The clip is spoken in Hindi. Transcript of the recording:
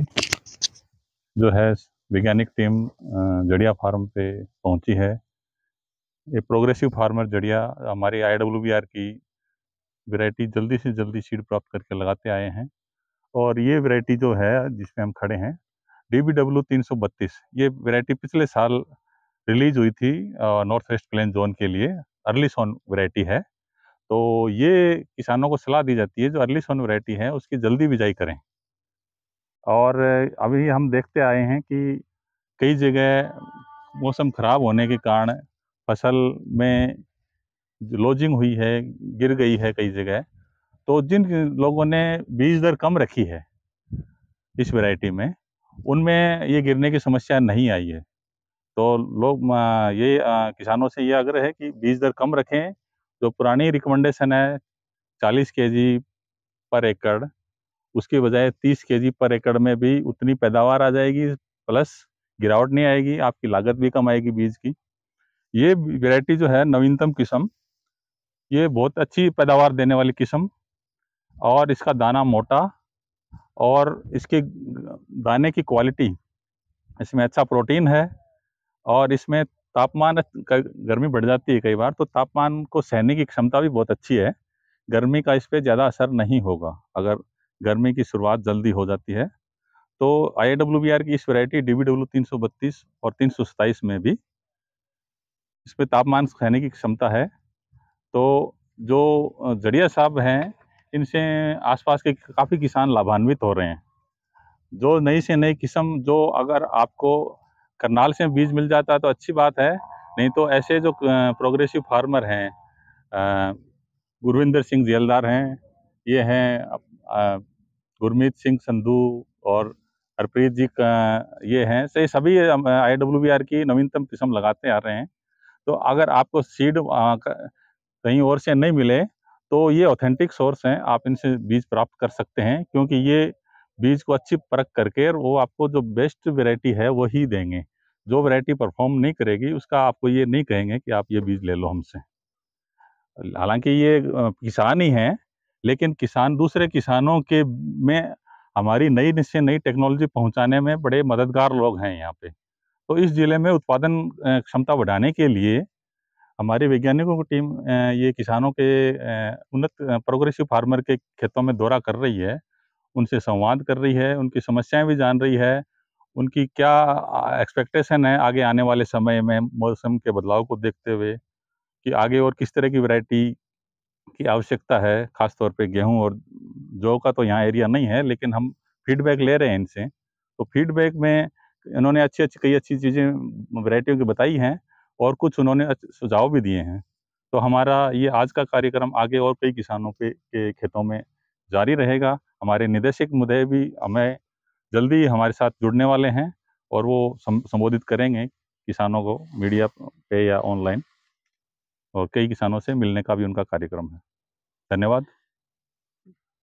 की जो है वैज्ञानिक टीम जड़िया फार्म पे पहुंची है ये प्रोग्रेसिव फार्मर जड़िया हमारी आई डब्ल्यू बी आर की वैरायटी जल्दी से जल्दी सीड प्राप्त करके लगाते आए हैं और ये वैरायटी जो है जिसमें हम खड़े हैं डी बी डब्ल्यू तीन सौ बत्तीस ये वैरायटी पिछले साल रिलीज हुई थी नॉर्थ वेस्ट प्लेन जोन के लिए अर्ली सोन वैरायटी है तो ये किसानों को सलाह दी जाती है जो अर्ली सोन वैरायटी है उसकी जल्दी बिजाई करें और अभी हम देखते आए हैं कि कई जगह मौसम ख़राब होने के कारण फसल में लॉजिंग हुई है गिर गई है कई जगह तो जिन लोगों ने बीज दर कम रखी है इस वैरायटी में उनमें ये गिरने की समस्या नहीं आई है तो लोग ये किसानों से ये आग्रह है कि बीज दर कम रखें जो पुरानी रिकमेंडेशन है 40 केजी पर एकड़ उसके बजाय 30 के पर एकड़ में भी उतनी पैदावार आ जाएगी प्लस गिरावट नहीं आएगी आपकी लागत भी कम आएगी बीज की ये वेराइटी जो है नवीनतम किस्म ये बहुत अच्छी पैदावार देने वाली किस्म और इसका दाना मोटा और इसके दाने की क्वालिटी इसमें अच्छा प्रोटीन है और इसमें तापमान गर्मी बढ़ जाती है कई बार तो तापमान को सहने की क्षमता भी बहुत अच्छी है गर्मी का इस पर ज़्यादा असर नहीं होगा अगर गर्मी की शुरुआत जल्दी हो जाती है तो आई की इस वैरायटी डी डब्ल्यू तीन और तीन में भी इस पर तापमान सहने की क्षमता है तो जो जड़िया साहब हैं इनसे आसपास के काफ़ी किसान लाभान्वित हो रहे हैं जो नई से नई किस्म जो अगर आपको करनाल से बीज मिल जाता तो अच्छी बात है नहीं तो ऐसे जो प्रोग्रेसिव फार्मर हैं गुरविंदर सिंह जेलदार हैं ये हैं गुरमीत सिंह संधू और हरप्रीत जी का ये हैं सही तो सभी आई की नवीनतम किस्म लगाते आ रहे हैं तो अगर आपको सीड कहीं और से नहीं मिले तो ये ऑथेंटिक सोर्स हैं आप इनसे बीज प्राप्त कर सकते हैं क्योंकि ये बीज को अच्छी परख करके वो आपको जो बेस्ट वेराइटी है वो ही देंगे जो वेराइटी परफॉर्म नहीं करेगी उसका आपको ये नहीं कहेंगे कि आप ये बीज ले लो हमसे हालांकि ये किसान ही हैं लेकिन किसान दूसरे किसानों के में हमारी नई निश्चय नई टेक्नोलॉजी पहुंचाने में बड़े मददगार लोग हैं यहाँ पे तो इस ज़िले में उत्पादन क्षमता बढ़ाने के लिए हमारे वैज्ञानिकों की टीम ये किसानों के उन्नत प्रोग्रेसिव फार्मर के खेतों में दौरा कर रही है उनसे संवाद कर रही है उनकी समस्याएं भी जान रही है उनकी क्या एक्सपेक्टेशन है आगे आने वाले समय में मौसम के बदलाव को देखते हुए कि आगे और किस तरह की वैरायटी की आवश्यकता है ख़ासतौर पर पे गेहूं और जौ का तो यहाँ एरिया नहीं है लेकिन हम फीडबैक ले रहे हैं इनसे तो फीडबैक में इन्होंने अच्छी अच्छी कई अच्छी चीज़ें वैरायटियों की बताई हैं और कुछ उन्होंने सुझाव भी दिए हैं तो हमारा ये आज का कार्यक्रम आगे और कई किसानों के, के खेतों में जारी रहेगा हमारे निदेशक मुदय भी हमें जल्दी हमारे साथ जुड़ने वाले हैं और वो संबोधित करेंगे किसानों को मीडिया पे या ऑनलाइन और कई किसानों से मिलने का भी उनका कार्यक्रम है धन्यवाद